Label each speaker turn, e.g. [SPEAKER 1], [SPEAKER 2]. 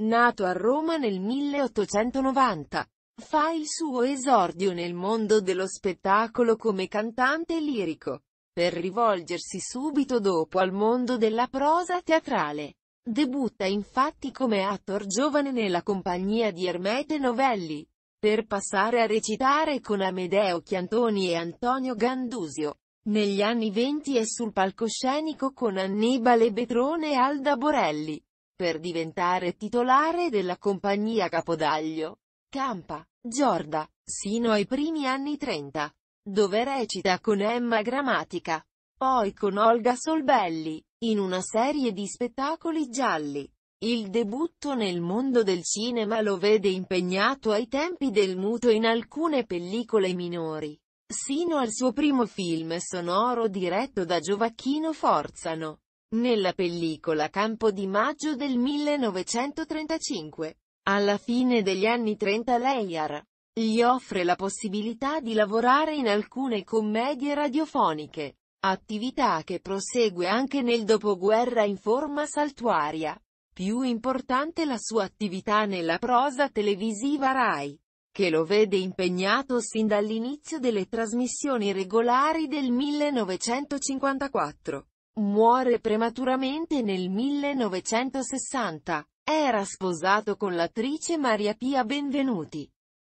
[SPEAKER 1] Nato a Roma nel 1890, fa il suo esordio nel mondo dello spettacolo come cantante lirico, per rivolgersi subito dopo al mondo della prosa teatrale. Debutta infatti come attor giovane nella compagnia di Ermete Novelli, per passare a recitare con Amedeo Chiantoni e Antonio Gandusio. Negli anni venti è sul palcoscenico con Annibale Betrone e Alda Borelli per diventare titolare della compagnia Capodaglio. Campa, Giorda, sino ai primi anni 30, dove recita con Emma Grammatica, poi con Olga Solbelli, in una serie di spettacoli gialli. Il debutto nel mondo del cinema lo vede impegnato ai tempi del muto in alcune pellicole minori, sino al suo primo film sonoro diretto da Giovacchino Forzano. Nella pellicola Campo di Maggio del 1935, alla fine degli anni 30 Leiar gli offre la possibilità di lavorare in alcune commedie radiofoniche, attività che prosegue anche nel dopoguerra in forma saltuaria. Più importante la sua attività nella prosa televisiva RAI, che lo vede impegnato sin dall'inizio delle trasmissioni regolari del 1954. Muore prematuramente nel 1960. Era sposato con l'attrice Maria Pia Benvenuti.